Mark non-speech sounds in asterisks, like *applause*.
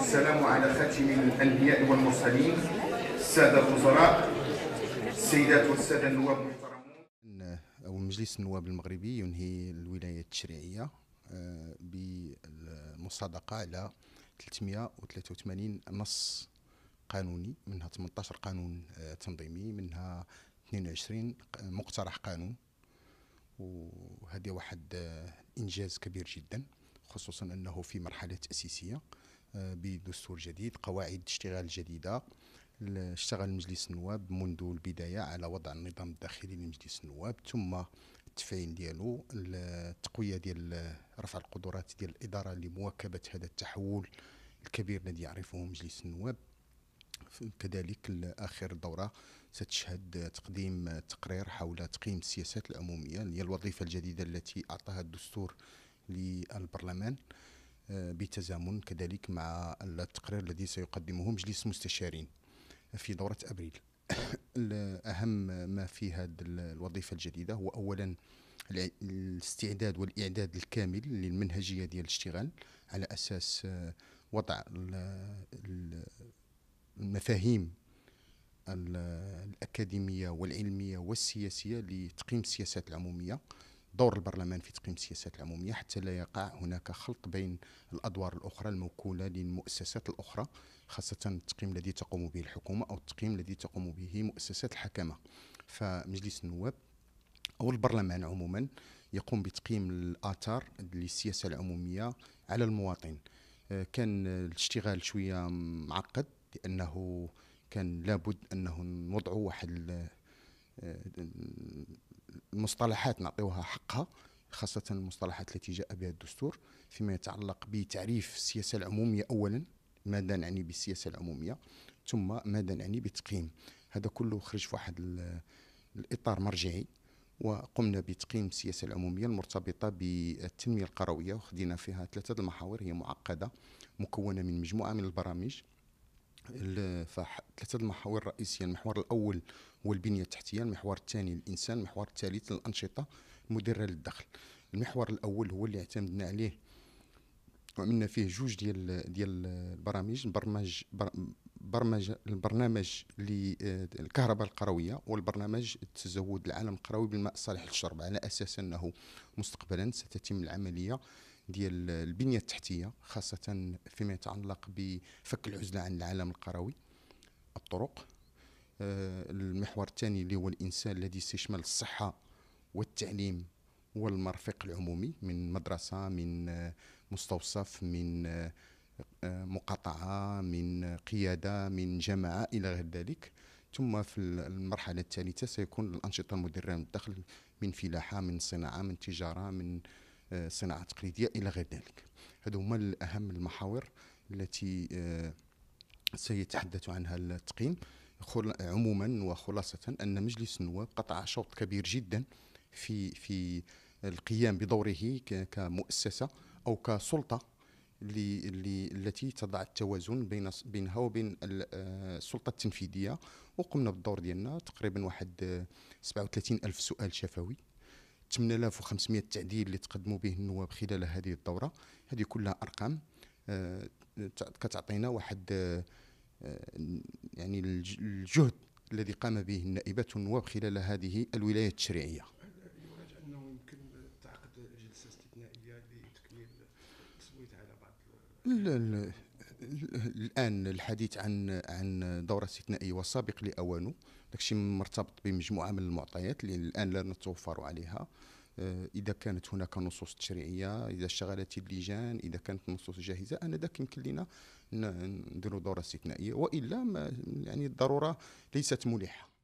السلام على خاتم الأنبياء والمرسلين السادة الوزراء السيدات والسادة النواب المحترمون أو مجلس النواب المغربي ينهي الولاية التشريعية آه، بالمصادقة على 383 نص قانوني منها 18 قانون آه، تنظيمي منها 22 مقترح قانون وهذه واحد آه، إنجاز كبير جدا خصوصا أنه في مرحلة تأسيسية بدستور جديد قواعد اشتغال جديده اشتغل مجلس النواب منذ البدايه على وضع النظام الداخلي لمجلس النواب ثم التفعيل ديالو التقويه ديال رفع القدرات ديال الاداره لمواكبه هذا التحول الكبير الذي يعرفه مجلس النواب كذلك اخر دوره ستشهد تقديم تقرير حول تقييم السياسات العموميه هي الوظيفه الجديده التي اعطاها الدستور للبرلمان بتزامن كذلك مع التقرير الذي سيقدمه مجلس المستشارين في دورة أبريل *coughs* أهم ما في هذه الوظيفة الجديدة هو أولا الاستعداد والإعداد الكامل للمنهجية ديال الاشتغال على أساس آه، وضع المفاهيم الأكاديمية والعلمية والسياسية لتقييم السياسات العمومية دور البرلمان في تقييم السياسات العمومية حتى لا يقع هناك خلط بين الأدوار الأخرى الموكولة للمؤسسات الأخرى خاصة التقييم الذي تقوم به الحكومة أو التقييم الذي تقوم به مؤسسات الحكمة فمجلس النواب أو البرلمان عموما يقوم بتقييم الآثار للسياسة العمومية على المواطن آه، كان الاشتغال شوية معقد لأنه كان لابد أنه نوضعوا واحد آه، المصطلحات نعطيوها حقها خاصة المصطلحات التي جاء بها الدستور فيما يتعلق بتعريف السياسة العمومية أولا ماذا نعني بالسياسة العمومية ثم ماذا نعني بالتقييم هذا كله خرج في واحد الإطار مرجعي وقمنا بتقييم السياسة العمومية المرتبطة بالتنمية القروية وخدينا فيها ثلاثة المحاور هي معقدة مكونة من مجموعة من البرامج فثلاثه المحاور الرئيسيه المحور الاول هو البنيه التحتيه المحور الثاني الانسان المحور الثالث الانشطه المدره للدخل المحور الاول هو اللي اعتمدنا عليه وعملنا فيه جوج ديال ديال البرامج برمج برمج البرنامج للكهرباء آه، القرويه والبرنامج تزود العالم القروي بالماء الصالح للشرب على اساس انه مستقبلا ستتم العمليه ديال البنيه التحتيه خاصه فيما يتعلق بفك العزله عن العالم القروي الطرق آه، المحور الثاني اللي هو الإنسان الذي استشمل الصحة والتعليم والمرفق العمومي من مدرسة من آه، مستوصف من آه، مقاطعة من قيادة من جماعة إلى غير ذلك ثم في المرحلة الثالثة سيكون الأنشطة المدرة من الدخل من فلاحة من صناعة من تجارة من صناعة تقليدية إلى غير ذلك هذو هما أهم المحاور التي سيتحدث عنها التقييم عموما وخلاصة أن مجلس النواب قطع شوط كبير جدا في في القيام بدوره كمؤسسة أو كسلطة التي تضع التوازن بين بينها وبين آه، السلطة التنفيذية وقمنا بالدور ديالنا تقريبا واحد 37 آه، ألف سؤال شفوي 8500 تعديل اللي تقدموا به النواب خلال هذه الدورة هذه كلها أرقام آه، كتعطينا واحد آه، يعني الجهد الذي قام به النائبات والنواب خلال هذه الولاية التشريعية أنه يمكن تعقد جلسة استثنائية لتكميل على بعض الآن الحديث عن عن دورة استثنائية وسابق لأوانه داكشي مرتبط بمجموعة من المعطيات اللي الآن لا نتوفر عليها آه، اذا كانت هناك نصوص تشريعيه اذا اشتغلت اللجان اذا كانت النصوص جاهزه انا ذاك يمكن لنا نديروا دوره استثنائيه والا يعني الضروره ليست ملحه